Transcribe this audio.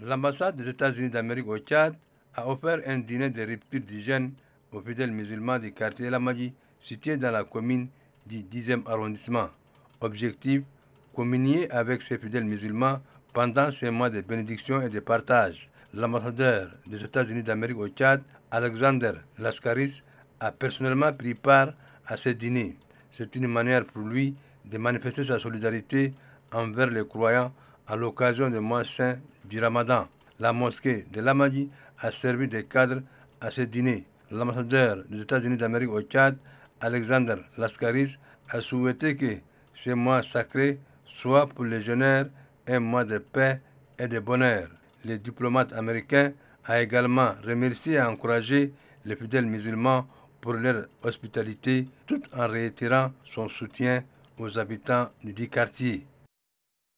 l'ambassade des États-Unis d'Amérique au Tchad a offert un dîner de rupture d'hygiène aux fidèles musulmans du quartier Lamadi, situé dans la commune du 10e arrondissement. Objectif communier avec ces fidèles musulmans pendant ces mois de bénédiction et de partage. L'ambassadeur des États-Unis d'Amérique au Tchad, Alexander Lascaris, a personnellement pris part à ce dîner. C'est une manière pour lui de manifester sa solidarité envers les croyants à l'occasion du mois saint du Ramadan, la mosquée de l'Amadi a servi de cadre à ce dîner. L'ambassadeur des États-Unis d'Amérique au Tchad, Alexander Laskaris, a souhaité que ce mois sacré soit pour les jeunes un mois de paix et de bonheur. Les diplomates américains a également remercié et encouragé les fidèles musulmans pour leur hospitalité tout en réitérant son soutien aux habitants du quartier.